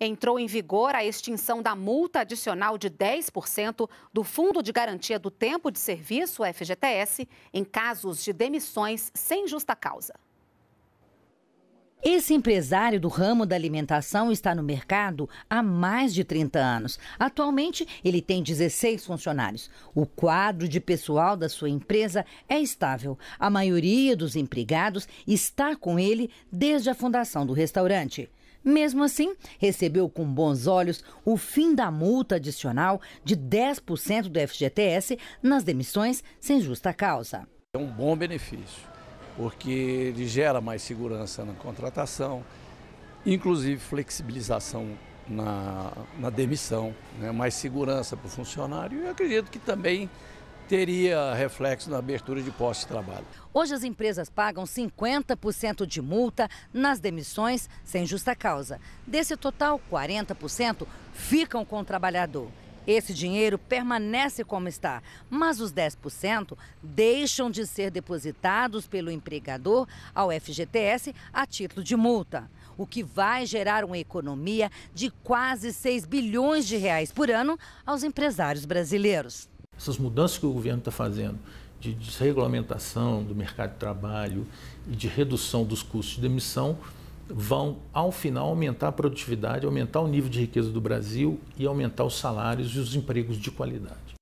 entrou em vigor a extinção da multa adicional de 10% do Fundo de Garantia do Tempo de Serviço, FGTS, em casos de demissões sem justa causa. Esse empresário do ramo da alimentação está no mercado há mais de 30 anos. Atualmente, ele tem 16 funcionários. O quadro de pessoal da sua empresa é estável. A maioria dos empregados está com ele desde a fundação do restaurante. Mesmo assim, recebeu com bons olhos o fim da multa adicional de 10% do FGTS nas demissões sem justa causa. É um bom benefício, porque ele gera mais segurança na contratação, inclusive flexibilização na, na demissão, né? mais segurança para o funcionário e acredito que também teria reflexo na abertura de postos de trabalho. Hoje as empresas pagam 50% de multa nas demissões sem justa causa. Desse total, 40% ficam com o trabalhador. Esse dinheiro permanece como está, mas os 10% deixam de ser depositados pelo empregador ao FGTS a título de multa, o que vai gerar uma economia de quase 6 bilhões de reais por ano aos empresários brasileiros essas mudanças que o governo está fazendo de desregulamentação do mercado de trabalho e de redução dos custos de emissão vão, ao final, aumentar a produtividade, aumentar o nível de riqueza do Brasil e aumentar os salários e os empregos de qualidade.